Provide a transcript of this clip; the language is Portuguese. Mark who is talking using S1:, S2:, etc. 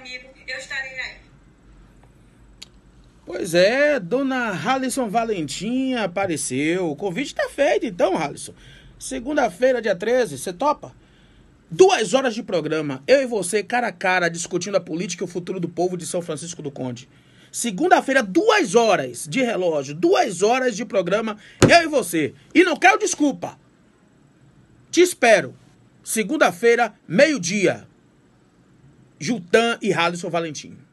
S1: amigo, eu estarei aí. Pois é, dona Halisson Valentinha apareceu. O convite está feito então, Halisson. Segunda-feira, dia 13, você topa? Duas horas de programa, eu e você, cara a cara, discutindo a política e o futuro do povo de São Francisco do Conde. Segunda-feira, duas horas de relógio, duas horas de programa, eu e você. E não quero desculpa. Te espero. Segunda-feira, meio-dia. Jutan e Halisson Valentim.